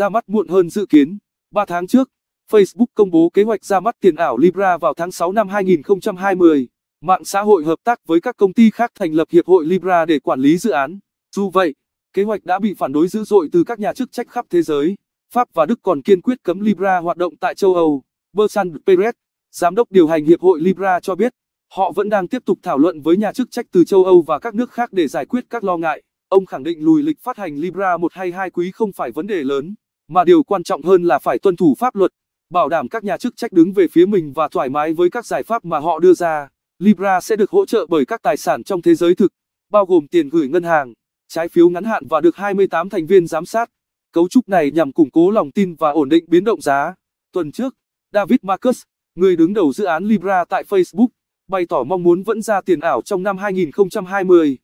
ra mắt muộn hơn dự kiến. 3 tháng trước, Facebook công bố kế hoạch ra mắt tiền ảo Libra vào tháng 6 năm 2020. Mạng xã hội hợp tác với các công ty khác thành lập Hiệp hội Libra để quản lý dự án. Dù vậy, kế hoạch đã bị phản đối dữ dội từ các nhà chức trách khắp thế giới. Pháp và Đức còn kiên quyết cấm Libra hoạt động tại châu Âu. Bertrand Perez, giám đốc điều hành Hiệp hội Libra cho biết, họ vẫn đang tiếp tục thảo luận với nhà chức trách từ châu Âu và các nước khác để giải quyết các lo ngại. Ông khẳng định lùi lịch phát hành Libra một hay hai quý không phải vấn đề lớn mà điều quan trọng hơn là phải tuân thủ pháp luật, bảo đảm các nhà chức trách đứng về phía mình và thoải mái với các giải pháp mà họ đưa ra. Libra sẽ được hỗ trợ bởi các tài sản trong thế giới thực, bao gồm tiền gửi ngân hàng, trái phiếu ngắn hạn và được 28 thành viên giám sát. Cấu trúc này nhằm củng cố lòng tin và ổn định biến động giá. Tuần trước, David Marcus, người đứng đầu dự án Libra tại Facebook, bày tỏ mong muốn vẫn ra tiền ảo trong năm 2020.